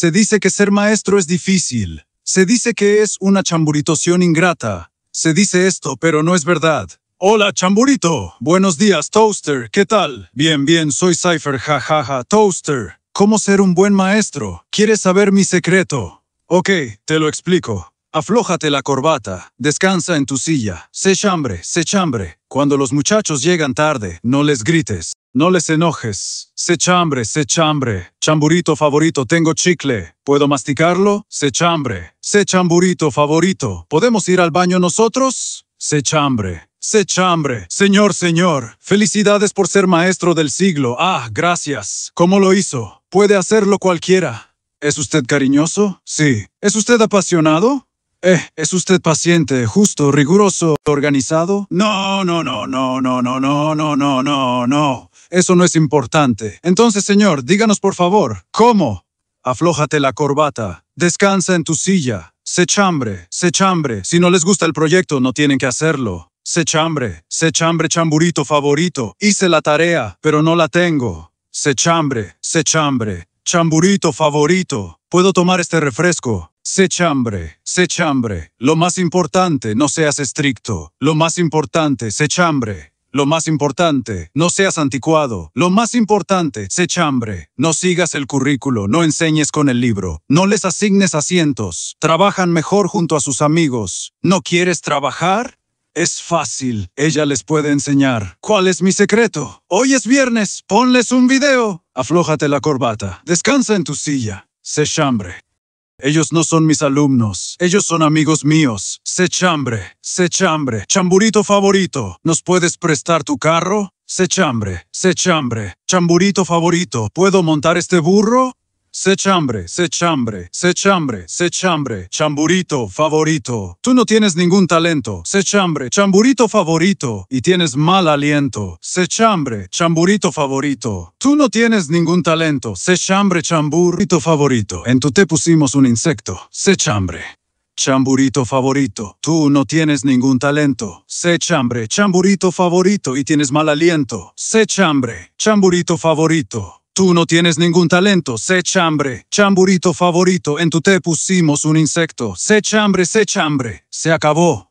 Se dice que ser maestro es difícil. Se dice que es una chamburitoción ingrata. Se dice esto, pero no es verdad. Hola, chamburito. Buenos días, Toaster. ¿Qué tal? Bien, bien, soy Cypher, jajaja, Toaster. ¿Cómo ser un buen maestro? ¿Quieres saber mi secreto? Ok, te lo explico. Aflójate la corbata, descansa en tu silla, sé chambre, sé chambre. Cuando los muchachos llegan tarde, no les grites. No les enojes. Se chambre, se chambre. Chamburito favorito, tengo chicle. ¿Puedo masticarlo? Se chambre. Se chamburito favorito. ¿Podemos ir al baño nosotros? Se chambre. Se chambre. Señor, señor. Felicidades por ser maestro del siglo. Ah, gracias. ¿Cómo lo hizo? Puede hacerlo cualquiera. ¿Es usted cariñoso? Sí. ¿Es usted apasionado? Eh, ¿es usted paciente, justo, riguroso, organizado? No, no, no, no, no, no, no, no, no, no, no. Eso no es importante. Entonces, Señor, díganos por favor, ¿cómo? Aflójate la corbata, descansa en tu silla, se chambre, se chambre. Si no les gusta el proyecto, no tienen que hacerlo. Se chambre, se chambre chamburito favorito. Hice la tarea, pero no la tengo. Se chambre, se chambre, chamburito favorito. Puedo tomar este refresco. Se chambre, se chambre. Lo más importante, no seas estricto. Lo más importante, se chambre. Lo más importante, no seas anticuado. Lo más importante, sé chambre. No sigas el currículo, no enseñes con el libro. No les asignes asientos. Trabajan mejor junto a sus amigos. ¿No quieres trabajar? Es fácil, ella les puede enseñar. ¿Cuál es mi secreto? Hoy es viernes, ponles un video. Aflójate la corbata, descansa en tu silla, sé chambre. Ellos no son mis alumnos, ellos son amigos míos. Sé chambre, sé chambre, chamburito favorito. ¿Nos puedes prestar tu carro? Sé chambre, sé chambre, chamburito favorito. ¿Puedo montar este burro? Se se chambre. chambre. se chambre. se chambre. chamburito favorito. Tú no tienes ningún talento, Se chambre. chamburito favorito, y tienes mal aliento, Se chambre. chamburito favorito. Tú no tienes ningún talento, Se chambre chamburito favorito. En tu te pusimos un insecto, Se chambre. Chamburito favorito, tú no tienes ningún talento. Se chambre, chamburito favorito y tienes mal aliento. Se chambre, chamburito favorito. Tú no tienes ningún talento, sé chambre. Chamburito favorito, en tu té pusimos un insecto. Sé chambre, sé chambre. Se acabó.